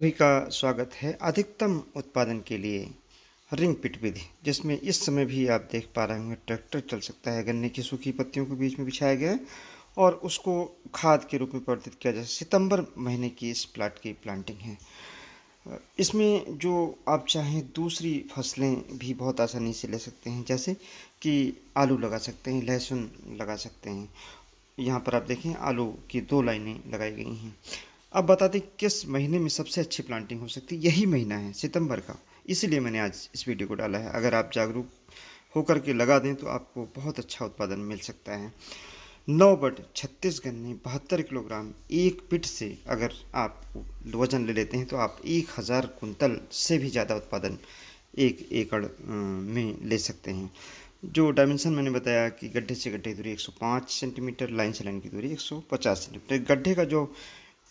सभी का स्वागत है अधिकतम उत्पादन के लिए रिंग पिट विधि जिसमें इस समय भी आप देख पा रहे होंगे ट्रैक्टर चल सकता है गन्ने की सूखी पत्तियों के बीच में बिछाया गया है और उसको खाद के रूप में परिवर्तित किया जाए सितंबर महीने की इस प्लाट की प्लांटिंग है इसमें जो आप चाहें दूसरी फसलें भी बहुत आसानी से ले सकते हैं जैसे कि आलू लगा सकते हैं लहसुन लगा सकते हैं यहाँ पर आप देखें आलू की दो लाइनें लगाई गई हैं अब बता दें किस महीने में सबसे अच्छी प्लांटिंग हो सकती है यही महीना है सितंबर का इसीलिए मैंने आज इस वीडियो को डाला है अगर आप जागरूक होकर के लगा दें तो आपको बहुत अच्छा उत्पादन मिल सकता है नौ बट छत्तीस गन्ने बहत्तर किलोग्राम एक पिट से अगर आप वजन ले लेते हैं तो आप एक हज़ार कुंतल से भी ज़्यादा उत्पादन एक एकड़ में ले सकते हैं जो डायमेंशन मैंने बताया कि गड्ढे से गड्ढे की दूरी 105 सेंटीमीटर लाइन से लाइन की दूरी 150 सेंटीमीटर गड्ढे का जो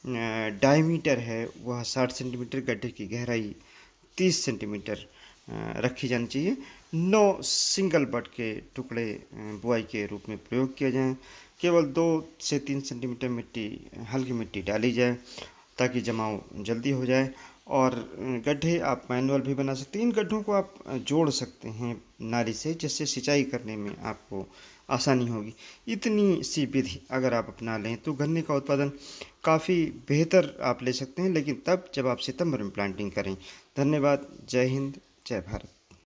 डायमीटर है वह साठ सेंटीमीटर गड्ढे की गहराई तीस सेंटीमीटर रखी जानी चाहिए नौ सिंगल बट के टुकड़े बुआई के रूप में प्रयोग किए जाएं केवल दो से तीन सेंटीमीटर मिट्टी हल्की मिट्टी डाली जाए ताकि जमाव जल्दी हो जाए और गड्ढे आप मैनुअल भी बना सकते हैं इन गड्ढों को आप जोड़ सकते हैं नाली से जिससे सिंचाई करने में आपको आसानी होगी इतनी सी विधि अगर आप अपना लें तो गन्ने का उत्पादन काफ़ी बेहतर आप ले सकते हैं लेकिन तब जब आप सितंबर में प्लांटिंग करें धन्यवाद जय हिंद जय भारत